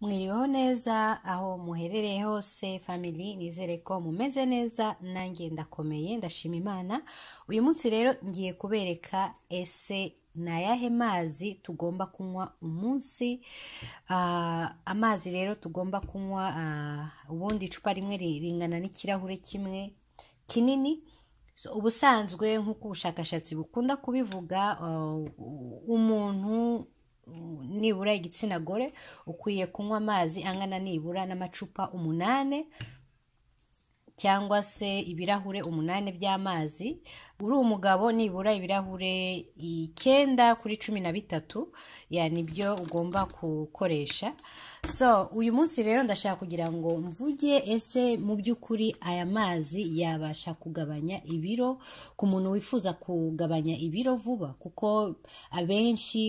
mwiriweho neza aho muherereye hose famili nizere ko mumeze neza nanjye ndakomeye ndashima imana uyu munsi rero ngiye kubereka ese ni ayahe mazi tugomba kunywa umunsi ah, amazi rero tugomba kunywa ah, ubundi icupa rimwe riringana n'ikirahure kimwe kinini ubusanzwe nk'uko ubushakashatsi bukunda kubivuga ah, umuntu nibura igitsina gore ukwiye kunywa amazi angana nibura n'amacupa umunani cyangwa se ibirahure umunani by'amazi uri umugabo nibura ibirahure icyenda kuri cumi na bitatu yani byo ugomba gukoresha so uyu munsi rero ndashaka kugira ngo mvuge ese mu by'ukuri aya mazi yabasha kugabanya ibiro ku muntu wifuza kugabanya ibiro vuba kuko abenshi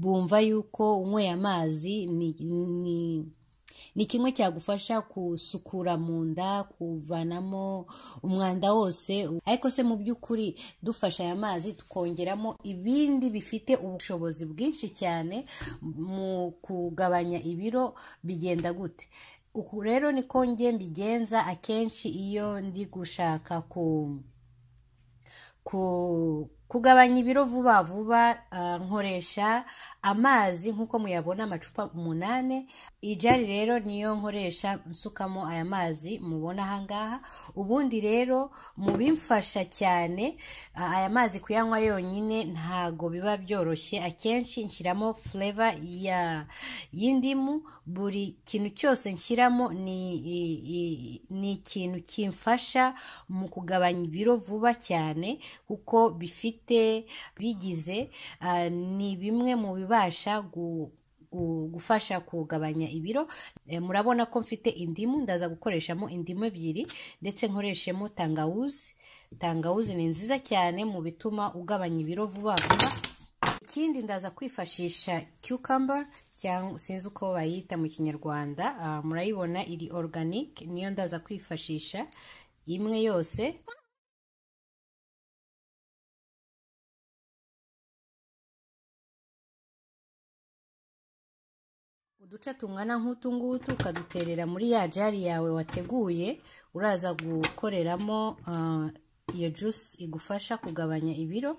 bumva yuko unyweye amazi ni ni kimwe cyagufasha gusukura mu nda kuvanamo umwanda wose ariko se mu by'ukuri dufasha aya mazi tukongeramo ibindi bifite ubushobozi bwinshi cyane mu kugabanya ibiro bigenda gute uku rero niko njye mbigenza akenshi iyo ndi gushaka ku ku kugabanya ibiro vuba vuba eh, nkoresha amazi nk'uko muyabona amacupa umunani ijari rero niyo nkoresha nsukamo aya mazi mubona ahangaha ubundi rero mu bimfasha cyane eh, aya mazi kuyanywa yonyine ntago biba byoroshye akenshi nshyiramo fureva y'indimu buri kintu cyose nshyiramo ni ikintu kimfasha mu kugabanya ibiro vuba cyane kuko bifite bwite bigize eh, ni bimwe mu bibasha gufasha kugabanya ibiro eh, murabona ko mfite indimu ndaza gukoreshamo indimu ebyiri ndetse nkoreshemo tangawuzi tangawuzi ni nziza cyane mu bituma ugabanya ibiro vuba vuba ikindi ndaza kwifashisha cucumber cyangwa sinzi uko bayita mu kinyarwanda ah, murayibona iri organic niyo ndaza kwifashisha imwe yose uduce tungana nk'utu ngutu ukaduterera muri ya jari yawe wateguye uraza gukoreramo uh, iyo juice igufasha kugabanya ibiro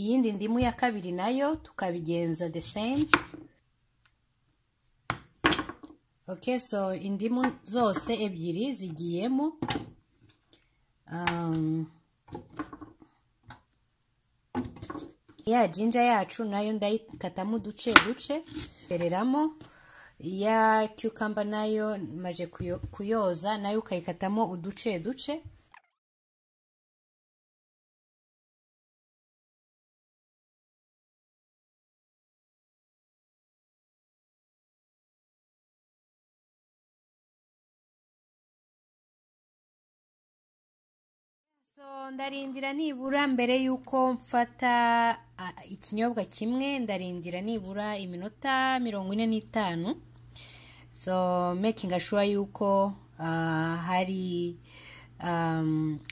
iyindi ndimu ya kabiri nayo tukabigenza the same ok so indimu zose ebyiri zigiyemo um, ya jinja yacu nayo ndayikatamo uduce duce tereramo ya cucumber nayo maje kuyoza nayo ukayikatamo uduce duce so ndarindira nibura mbere y'uko mfata ikinyobwa kimwe ndarindira nibura iminota mirongo ine n'itanu so making ashura y'uko hari um,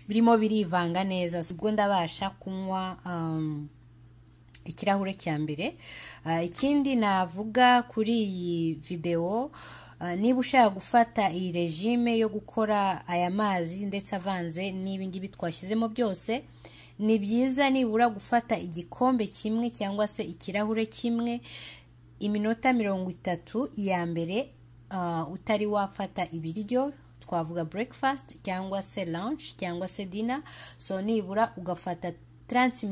birimo birivanga neza ubwo ndabasha kunywa um, ikirahure cya mbere ikindi navuga kuri iyi videwo Ah, niba ushaka gufata iyi regime yo gukora aya mazi ndetse avanze n'ibindi bitwashyizemo byose ni byiza nibura gufata igikombe kimwe cyangwa se ikirahure kimwe iminota mirongo itatu ya mbere ah, utari wafata ibiryo twavuga breakfast cyangwa se lunch cyangwa se dinner so nibura ugafata taranti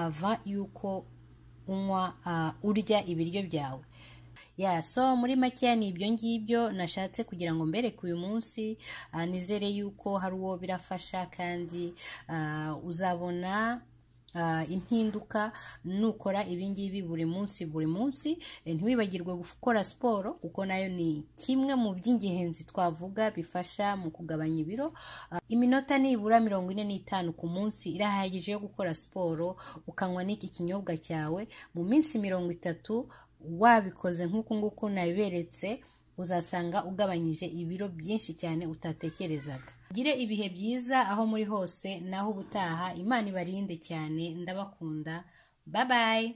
ava y'uko unywa ah, urya ibiryo byawe ya so muri make ni ibyo ngibyo nashatse kugira ngo mbereke uyu munsi ah, nizere yuko hari uwo birafasha kandi ah, uzabona ah, impinduka nukora ibingibi buri munsi buri munsi eh, ntiwibagirwe gukora siporo kuko nayo ni kimwe mu by'ingenzi twavuga bifasha mu kugabanya ibiro iminota nibura mirongo ine n'itanu ku munsi irahagije yo gukora siporo ukanywa n'iki kinyobwa cyawe mu minsi mirongo itatu wabikoze nkuko nguko nabiberetse uzasanga ugabanyije ibiro byinshi cyane utatekerezaga ugire ibihe byiza aho muri hose naho ubutaha imana ibarinde cyane ndabakunda bye bye.